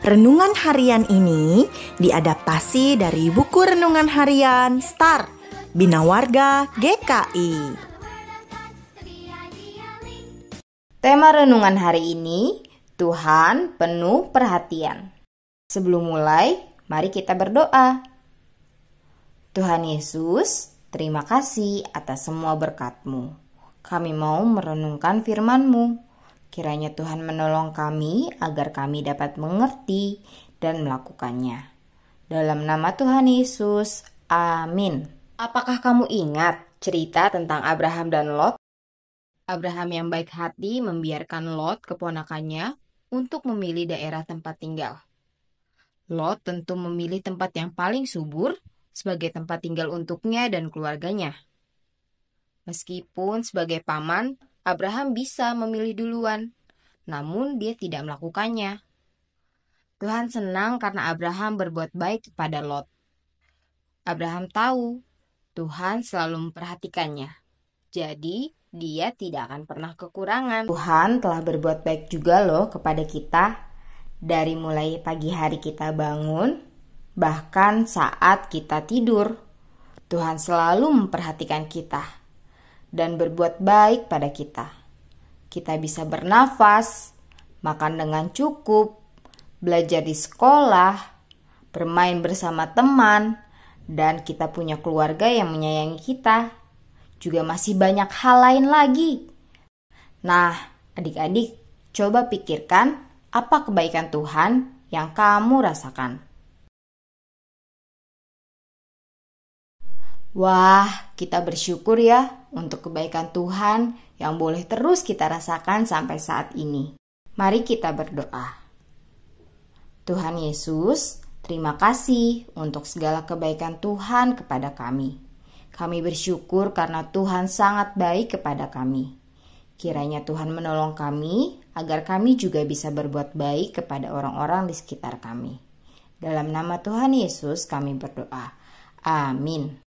Renungan harian ini diadaptasi dari buku renungan harian Star Bina Warga GKI. Tema renungan hari ini Tuhan penuh perhatian. Sebelum mulai, mari kita berdoa. Tuhan Yesus, terima kasih atas semua berkatmu. Kami mau merenungkan Firmanmu. mu Kiranya Tuhan menolong kami agar kami dapat mengerti dan melakukannya. Dalam nama Tuhan Yesus, amin. Apakah kamu ingat cerita tentang Abraham dan Lot? Abraham yang baik hati membiarkan Lot, keponakannya, untuk memilih daerah tempat tinggal. Lot tentu memilih tempat yang paling subur sebagai tempat tinggal untuknya dan keluarganya. Meskipun sebagai paman, Abraham bisa memilih duluan, namun dia tidak melakukannya. Tuhan senang karena Abraham berbuat baik kepada Lot. Abraham tahu Tuhan selalu memperhatikannya, jadi dia tidak akan pernah kekurangan. Tuhan telah berbuat baik juga loh kepada kita dari mulai pagi hari kita bangun, bahkan saat kita tidur. Tuhan selalu memperhatikan kita dan berbuat baik pada kita. Kita bisa bernafas, makan dengan cukup, belajar di sekolah, bermain bersama teman, dan kita punya keluarga yang menyayangi kita. Juga masih banyak hal lain lagi. Nah, adik-adik, coba pikirkan apa kebaikan Tuhan yang kamu rasakan. Wah, kita bersyukur ya untuk kebaikan Tuhan yang boleh terus kita rasakan sampai saat ini. Mari kita berdoa. Tuhan Yesus, terima kasih untuk segala kebaikan Tuhan kepada kami. Kami bersyukur karena Tuhan sangat baik kepada kami. Kiranya Tuhan menolong kami agar kami juga bisa berbuat baik kepada orang-orang di sekitar kami. Dalam nama Tuhan Yesus, kami berdoa. Amin.